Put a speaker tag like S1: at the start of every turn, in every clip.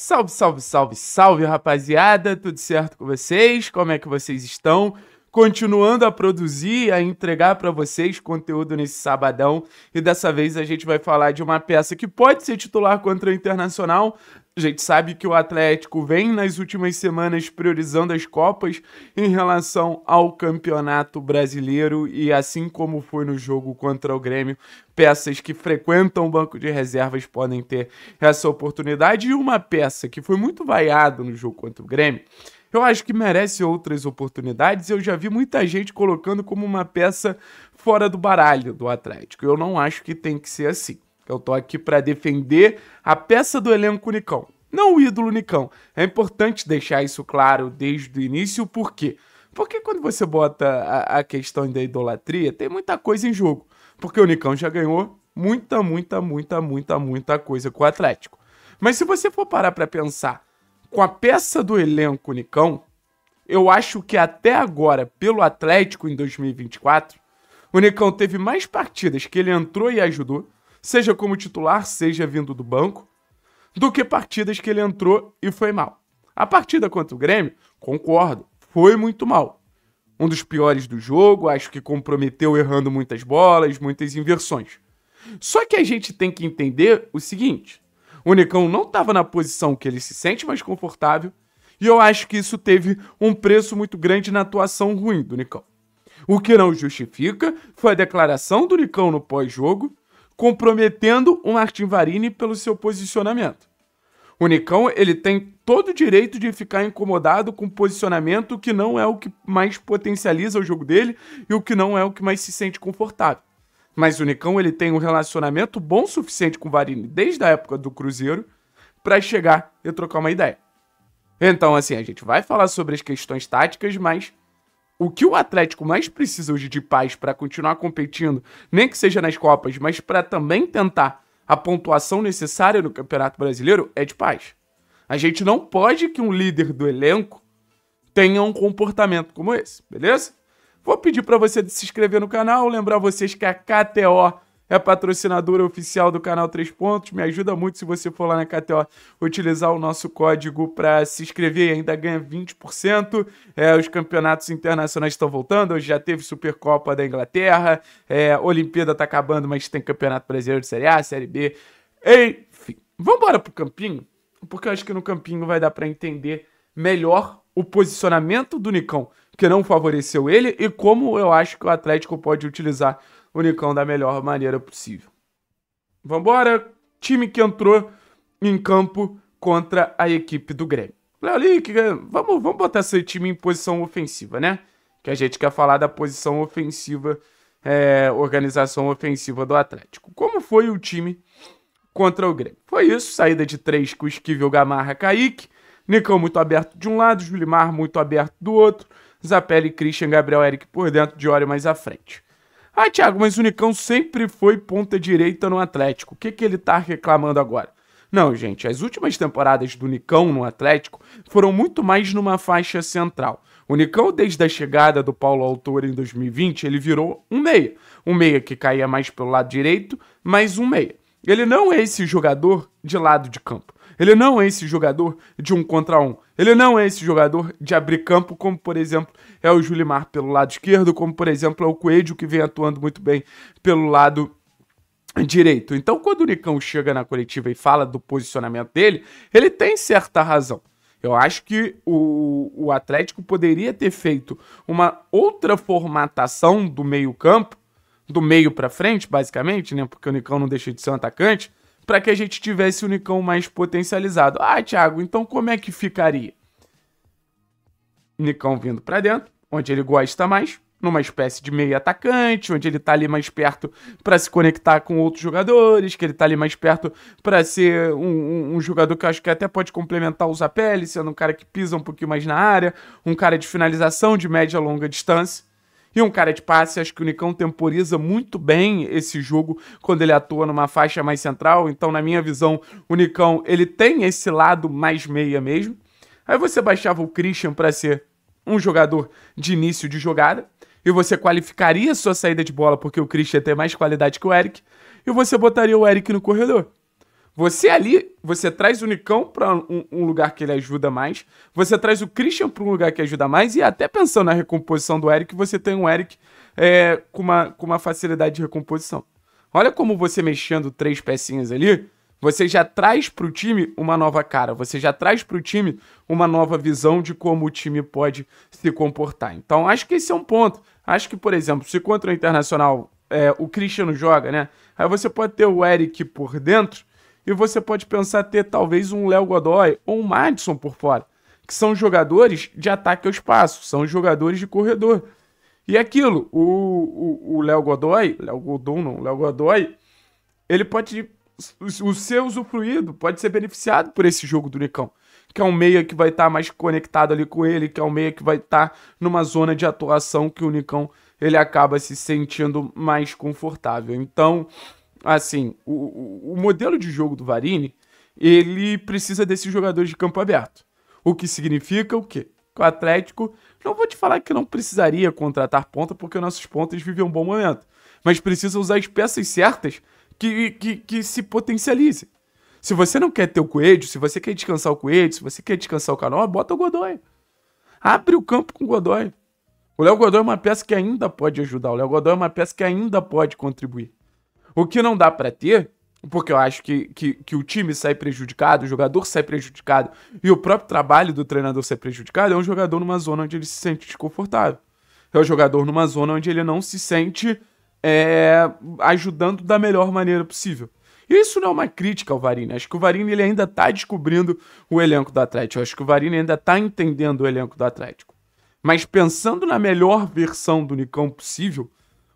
S1: Salve, salve, salve, salve, rapaziada! Tudo certo com vocês? Como é que vocês estão? Continuando a produzir, a entregar para vocês conteúdo nesse sabadão. E dessa vez a gente vai falar de uma peça que pode ser titular contra o Internacional, a gente sabe que o Atlético vem nas últimas semanas priorizando as Copas em relação ao Campeonato Brasileiro e assim como foi no jogo contra o Grêmio, peças que frequentam o banco de reservas podem ter essa oportunidade. E uma peça que foi muito vaiada no jogo contra o Grêmio, eu acho que merece outras oportunidades. Eu já vi muita gente colocando como uma peça fora do baralho do Atlético. Eu não acho que tem que ser assim. Eu tô aqui para defender a peça do elenco Nicão, não o ídolo Nicão. É importante deixar isso claro desde o início, por quê? Porque quando você bota a, a questão da idolatria, tem muita coisa em jogo. Porque o Nicão já ganhou muita, muita, muita, muita, muita coisa com o Atlético. Mas se você for parar para pensar, com a peça do elenco Nicão, eu acho que até agora, pelo Atlético em 2024, o Nicão teve mais partidas que ele entrou e ajudou seja como titular, seja vindo do banco, do que partidas que ele entrou e foi mal. A partida contra o Grêmio, concordo, foi muito mal. Um dos piores do jogo, acho que comprometeu errando muitas bolas, muitas inversões. Só que a gente tem que entender o seguinte: o Nicão não estava na posição que ele se sente mais confortável, e eu acho que isso teve um preço muito grande na atuação ruim do Nicão. O que não justifica foi a declaração do Nicão no pós-jogo comprometendo o Martin Varini pelo seu posicionamento. O Nicão ele tem todo o direito de ficar incomodado com o posicionamento que não é o que mais potencializa o jogo dele e o que não é o que mais se sente confortável. Mas o Nicão ele tem um relacionamento bom o suficiente com o Varini desde a época do Cruzeiro para chegar e trocar uma ideia. Então, assim, a gente vai falar sobre as questões táticas, mas o que o Atlético mais precisa hoje de paz para continuar competindo, nem que seja nas Copas, mas para também tentar a pontuação necessária no Campeonato Brasileiro, é de paz. A gente não pode que um líder do elenco tenha um comportamento como esse, beleza? Vou pedir para você se inscrever no canal, lembrar vocês que a KTO é patrocinadora oficial do canal Três Pontos. Me ajuda muito se você for lá na KTO utilizar o nosso código para se inscrever e ainda ganha 20%. É, os campeonatos internacionais estão voltando. Hoje já teve Supercopa da Inglaterra, é, Olimpíada está acabando, mas tem Campeonato Brasileiro de Série A, Série B. Enfim, vamos embora o campinho, porque eu acho que no campinho vai dar para entender melhor o posicionamento do Nicão, que não favoreceu ele, e como eu acho que o Atlético pode utilizar o Nicão da melhor maneira possível. Vambora, time que entrou em campo contra a equipe do Grêmio. Léo Link, é? vamos, vamos botar esse time em posição ofensiva, né? Que a gente quer falar da posição ofensiva, é, organização ofensiva do Atlético. Como foi o time contra o Grêmio? Foi isso, saída de três com Esquivel, Gamarra, Kaique, Nicão muito aberto de um lado, Julimar muito aberto do outro, Zapelli, Christian, Gabriel, Eric por dentro, de Diório mais à frente. Ah, Thiago, mas o Nicão sempre foi ponta direita no Atlético. O que, que ele tá reclamando agora? Não, gente, as últimas temporadas do Nicão no Atlético foram muito mais numa faixa central. O Nicão, desde a chegada do Paulo Autor em 2020, ele virou um meia. Um meia que caía mais pelo lado direito, mas um meia. Ele não é esse jogador de lado de campo. Ele não é esse jogador de um contra um. Ele não é esse jogador de abrir campo, como por exemplo é o Julimar pelo lado esquerdo, como por exemplo é o Coelho, que vem atuando muito bem pelo lado direito. Então, quando o Nicão chega na coletiva e fala do posicionamento dele, ele tem certa razão. Eu acho que o, o Atlético poderia ter feito uma outra formatação do meio-campo, do meio para frente, basicamente, né? Porque o Nicão não deixa de ser um atacante para que a gente tivesse o Nicão mais potencializado. Ah, Thiago, então como é que ficaria? Nicão vindo para dentro, onde ele gosta mais, numa espécie de meio atacante, onde ele tá ali mais perto para se conectar com outros jogadores, que ele tá ali mais perto para ser um, um, um, jogador que eu acho que até pode complementar o Zapelli, sendo um cara que pisa um pouquinho mais na área, um cara de finalização de média longa distância. E um cara de passe, acho que o Nicão temporiza muito bem esse jogo quando ele atua numa faixa mais central. Então, na minha visão, o Nicão ele tem esse lado mais meia mesmo. Aí você baixava o Christian para ser um jogador de início de jogada. E você qualificaria sua saída de bola porque o Christian é tem mais qualidade que o Eric. E você botaria o Eric no corredor. Você ali, você traz o Nicão para um, um, lugar que ele ajuda mais, você traz o Christian para um lugar que ajuda mais, e até pensando na recomposição do Eric, você tem um Eric é, com, uma, com uma facilidade de recomposição. Olha como você mexendo três pecinhas ali, você já traz para o time uma nova cara, você já traz para o time uma nova visão de como o time pode se comportar. Então, acho que esse é um ponto. Acho que, por exemplo, se contra o Internacional é, o Cristiano joga, né? Aí você pode ter o Eric por dentro e você pode pensar ter talvez um Léo Godoy ou um Madison por fora, que são jogadores de ataque ao espaço, são jogadores de corredor. E aquilo, o Léo Godoy, Léo Godon não, Léo Godoy, ele pode o seu usufruído, pode ser beneficiado por esse jogo do Nicão. Que é um meia que vai estar tá mais conectado ali com ele, que é um meia que vai estar tá numa zona de atuação que o Nicão ele acaba se sentindo mais confortável. Então, assim, o, o modelo de jogo do Varini, ele precisa desses jogadores de campo aberto. O que significa o quê? Que o Atlético, não vou te falar que não precisaria contratar ponta, porque nossos pontas vivem um bom momento. Mas precisa usar as peças certas que, que, que se potencializem. Se você não quer ter o Coelho, se você quer descansar o Coelho, se você quer descansar o Canoa, bota o Godoy. Abre o campo com o Godoy. O Léo Godoy é uma peça que ainda pode ajudar. O Léo Godoy é uma peça que ainda pode contribuir. O que não dá para ter, porque eu acho que, que, que, o time sai prejudicado, o jogador sai prejudicado e o próprio trabalho do treinador sai prejudicado, é um jogador numa zona onde ele se sente desconfortável. É um jogador numa zona onde ele não se sente é, ajudando da melhor maneira possível. E isso não é uma crítica ao Varini. Acho que o Varini ele ainda está descobrindo o elenco do Atlético. Acho que o Varini ainda está entendendo o elenco do Atlético. Mas pensando na melhor versão do Nicão possível,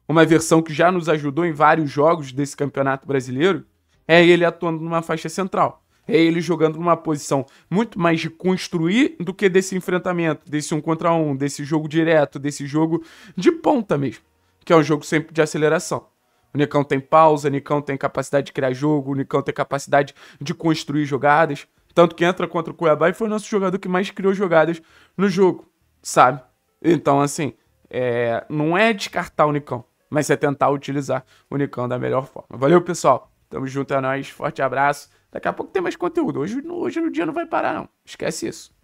S1: uma versão que já nos ajudou em vários jogos desse campeonato brasileiro, é ele atuando numa faixa central. É ele jogando numa posição muito mais de construir do que desse enfrentamento, desse um contra um, desse jogo direto, desse jogo de ponta mesmo, que é um jogo sempre de aceleração. O Nicão tem pausa, o Nicão tem capacidade de criar jogo, o Nicão tem capacidade de construir jogadas. Tanto que entra contra o Cuiabá e foi o nosso jogador que mais criou jogadas no jogo, sabe? Então, assim, é... não é descartar o Nicão mas é tentar utilizar o Unicam da melhor forma. Valeu, pessoal. Tamo junto, é nóis. Forte abraço. Daqui a pouco tem mais conteúdo. Hoje, hoje no dia não vai parar, não. Esquece isso.